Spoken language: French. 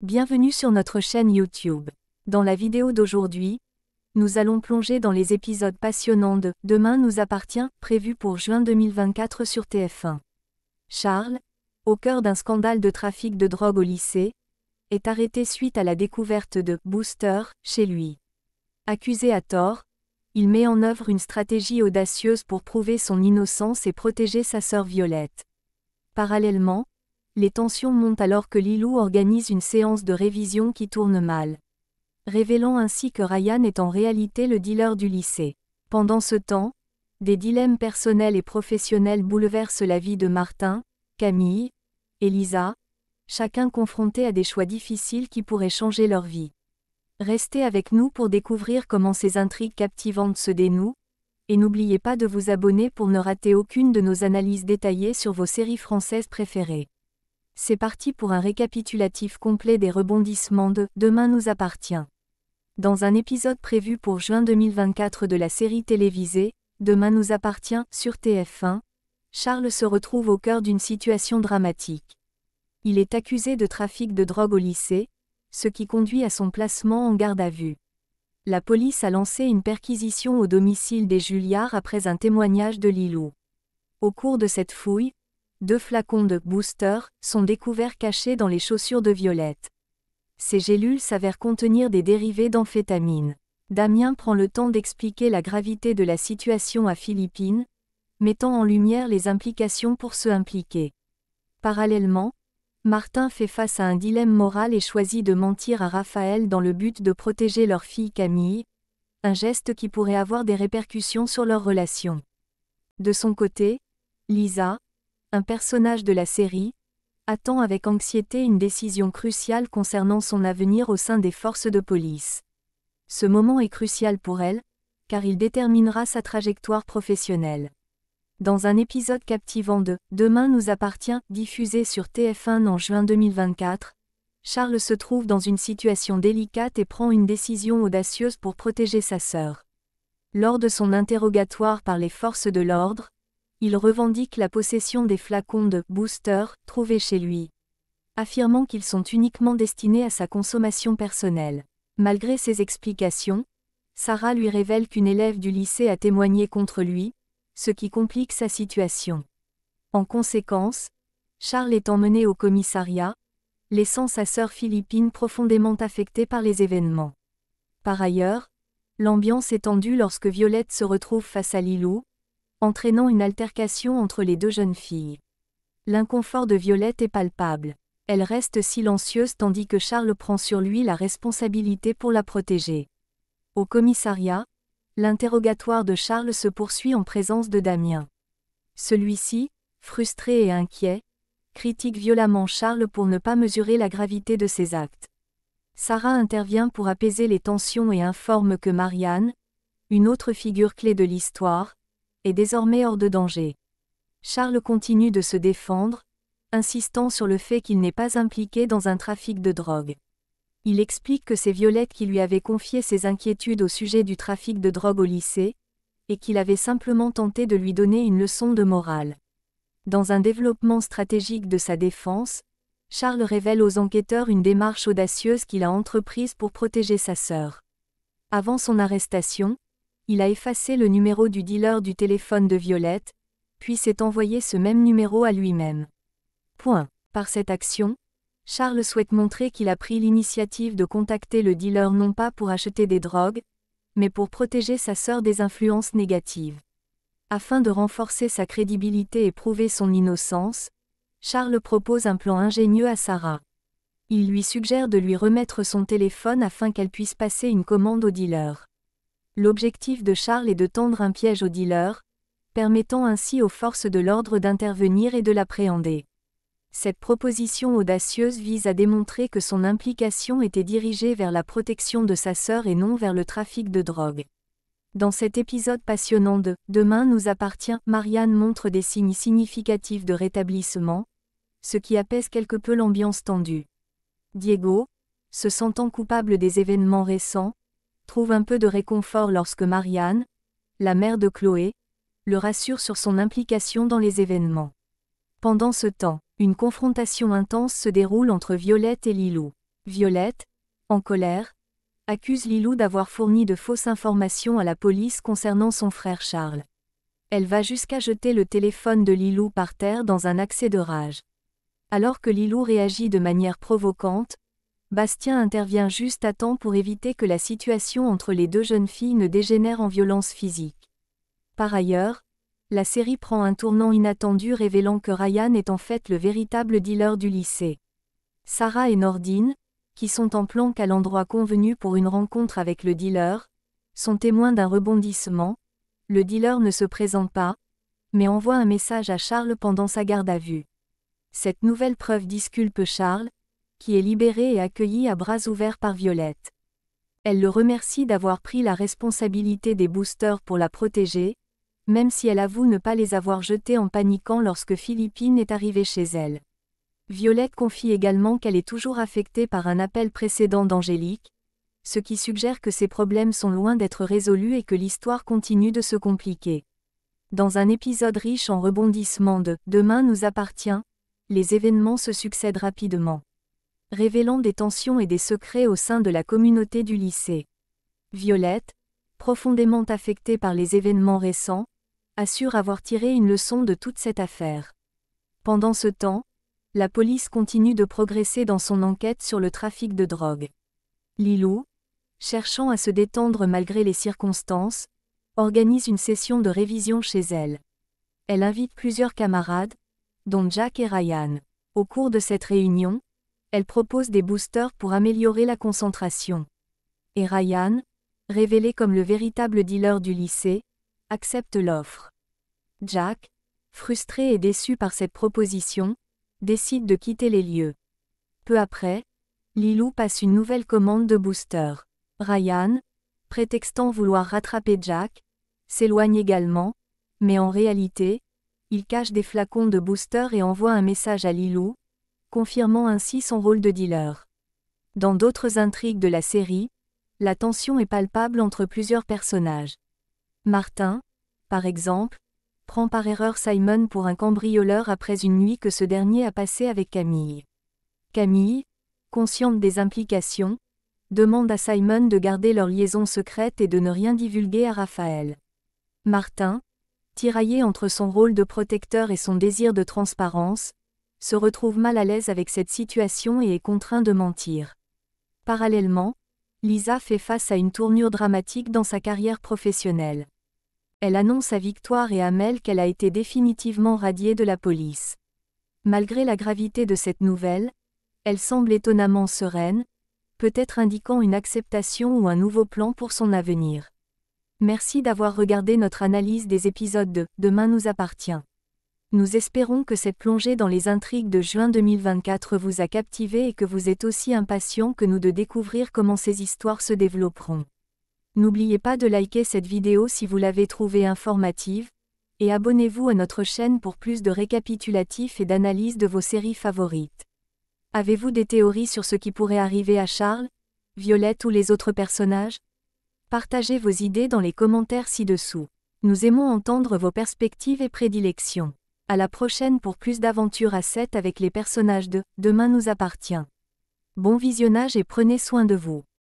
Bienvenue sur notre chaîne YouTube. Dans la vidéo d'aujourd'hui, nous allons plonger dans les épisodes passionnants de Demain nous appartient, prévu pour juin 2024 sur TF1. Charles, au cœur d'un scandale de trafic de drogue au lycée, est arrêté suite à la découverte de Booster chez lui. Accusé à tort, il met en œuvre une stratégie audacieuse pour prouver son innocence et protéger sa sœur Violette. Parallèlement, les tensions montent alors que Lilou organise une séance de révision qui tourne mal. Révélant ainsi que Ryan est en réalité le dealer du lycée. Pendant ce temps, des dilemmes personnels et professionnels bouleversent la vie de Martin, Camille, Elisa, chacun confronté à des choix difficiles qui pourraient changer leur vie. Restez avec nous pour découvrir comment ces intrigues captivantes se dénouent, et n'oubliez pas de vous abonner pour ne rater aucune de nos analyses détaillées sur vos séries françaises préférées c'est parti pour un récapitulatif complet des rebondissements de Demain nous appartient. Dans un épisode prévu pour juin 2024 de la série télévisée Demain nous appartient sur TF1, Charles se retrouve au cœur d'une situation dramatique. Il est accusé de trafic de drogue au lycée, ce qui conduit à son placement en garde à vue. La police a lancé une perquisition au domicile des Julliard après un témoignage de Lilou. Au cours de cette fouille, deux flacons de booster sont découverts cachés dans les chaussures de Violette. Ces gélules s'avèrent contenir des dérivés d'amphétamine. Damien prend le temps d'expliquer la gravité de la situation à Philippine, mettant en lumière les implications pour ceux impliqués. Parallèlement, Martin fait face à un dilemme moral et choisit de mentir à Raphaël dans le but de protéger leur fille Camille, un geste qui pourrait avoir des répercussions sur leur relation. De son côté, Lisa, un personnage de la série, attend avec anxiété une décision cruciale concernant son avenir au sein des forces de police. Ce moment est crucial pour elle, car il déterminera sa trajectoire professionnelle. Dans un épisode captivant de Demain nous appartient, diffusé sur TF1 en juin 2024, Charles se trouve dans une situation délicate et prend une décision audacieuse pour protéger sa sœur. Lors de son interrogatoire par les forces de l'ordre, il revendique la possession des flacons de booster trouvés chez lui, affirmant qu'ils sont uniquement destinés à sa consommation personnelle. Malgré ses explications, Sarah lui révèle qu'une élève du lycée a témoigné contre lui, ce qui complique sa situation. En conséquence, Charles est emmené au commissariat, laissant sa sœur Philippine profondément affectée par les événements. Par ailleurs, l'ambiance est tendue lorsque Violette se retrouve face à Lilou, entraînant une altercation entre les deux jeunes filles. L'inconfort de Violette est palpable. Elle reste silencieuse tandis que Charles prend sur lui la responsabilité pour la protéger. Au commissariat, l'interrogatoire de Charles se poursuit en présence de Damien. Celui-ci, frustré et inquiet, critique violemment Charles pour ne pas mesurer la gravité de ses actes. Sarah intervient pour apaiser les tensions et informe que Marianne, une autre figure clé de l'histoire, est désormais hors de danger. Charles continue de se défendre, insistant sur le fait qu'il n'est pas impliqué dans un trafic de drogue. Il explique que c'est Violette qui lui avait confié ses inquiétudes au sujet du trafic de drogue au lycée, et qu'il avait simplement tenté de lui donner une leçon de morale. Dans un développement stratégique de sa défense, Charles révèle aux enquêteurs une démarche audacieuse qu'il a entreprise pour protéger sa sœur. Avant son arrestation, il a effacé le numéro du dealer du téléphone de Violette, puis s'est envoyé ce même numéro à lui-même. Point. Par cette action, Charles souhaite montrer qu'il a pris l'initiative de contacter le dealer non pas pour acheter des drogues, mais pour protéger sa sœur des influences négatives. Afin de renforcer sa crédibilité et prouver son innocence, Charles propose un plan ingénieux à Sarah. Il lui suggère de lui remettre son téléphone afin qu'elle puisse passer une commande au dealer. L'objectif de Charles est de tendre un piège au dealer, permettant ainsi aux forces de l'ordre d'intervenir et de l'appréhender. Cette proposition audacieuse vise à démontrer que son implication était dirigée vers la protection de sa sœur et non vers le trafic de drogue. Dans cet épisode passionnant de Demain nous appartient, Marianne montre des signes significatifs de rétablissement, ce qui apaise quelque peu l'ambiance tendue. Diego, se sentant coupable des événements récents, trouve un peu de réconfort lorsque Marianne, la mère de Chloé, le rassure sur son implication dans les événements. Pendant ce temps, une confrontation intense se déroule entre Violette et Lilou. Violette, en colère, accuse Lilou d'avoir fourni de fausses informations à la police concernant son frère Charles. Elle va jusqu'à jeter le téléphone de Lilou par terre dans un accès de rage. Alors que Lilou réagit de manière provocante, Bastien intervient juste à temps pour éviter que la situation entre les deux jeunes filles ne dégénère en violence physique. Par ailleurs, la série prend un tournant inattendu révélant que Ryan est en fait le véritable dealer du lycée. Sarah et Nordine, qui sont en plan qu'à l'endroit convenu pour une rencontre avec le dealer, sont témoins d'un rebondissement. Le dealer ne se présente pas, mais envoie un message à Charles pendant sa garde à vue. Cette nouvelle preuve disculpe Charles, qui est libérée et accueillie à bras ouverts par Violette. Elle le remercie d'avoir pris la responsabilité des boosters pour la protéger, même si elle avoue ne pas les avoir jetés en paniquant lorsque Philippine est arrivée chez elle. Violette confie également qu'elle est toujours affectée par un appel précédent d'Angélique, ce qui suggère que ces problèmes sont loin d'être résolus et que l'histoire continue de se compliquer. Dans un épisode riche en rebondissements de Demain nous appartient, les événements se succèdent rapidement révélant des tensions et des secrets au sein de la communauté du lycée. Violette, profondément affectée par les événements récents, assure avoir tiré une leçon de toute cette affaire. Pendant ce temps, la police continue de progresser dans son enquête sur le trafic de drogue. Lilou, cherchant à se détendre malgré les circonstances, organise une session de révision chez elle. Elle invite plusieurs camarades, dont Jack et Ryan. Au cours de cette réunion, elle propose des boosters pour améliorer la concentration. Et Ryan, révélé comme le véritable dealer du lycée, accepte l'offre. Jack, frustré et déçu par cette proposition, décide de quitter les lieux. Peu après, Lilou passe une nouvelle commande de booster. Ryan, prétextant vouloir rattraper Jack, s'éloigne également, mais en réalité, il cache des flacons de boosters et envoie un message à Lilou, confirmant ainsi son rôle de dealer. Dans d'autres intrigues de la série, la tension est palpable entre plusieurs personnages. Martin, par exemple, prend par erreur Simon pour un cambrioleur après une nuit que ce dernier a passée avec Camille. Camille, consciente des implications, demande à Simon de garder leur liaison secrète et de ne rien divulguer à Raphaël. Martin, tiraillé entre son rôle de protecteur et son désir de transparence, se retrouve mal à l'aise avec cette situation et est contraint de mentir. Parallèlement, Lisa fait face à une tournure dramatique dans sa carrière professionnelle. Elle annonce à Victoire et à Mel qu'elle a été définitivement radiée de la police. Malgré la gravité de cette nouvelle, elle semble étonnamment sereine, peut-être indiquant une acceptation ou un nouveau plan pour son avenir. Merci d'avoir regardé notre analyse des épisodes de Demain nous appartient. Nous espérons que cette plongée dans les intrigues de juin 2024 vous a captivé et que vous êtes aussi impatient que nous de découvrir comment ces histoires se développeront. N'oubliez pas de liker cette vidéo si vous l'avez trouvée informative, et abonnez-vous à notre chaîne pour plus de récapitulatifs et d'analyses de vos séries favorites. Avez-vous des théories sur ce qui pourrait arriver à Charles, Violette ou les autres personnages Partagez vos idées dans les commentaires ci-dessous. Nous aimons entendre vos perspectives et prédilections. À la prochaine pour plus d'aventures à 7 avec les personnages de Demain nous appartient. Bon visionnage et prenez soin de vous.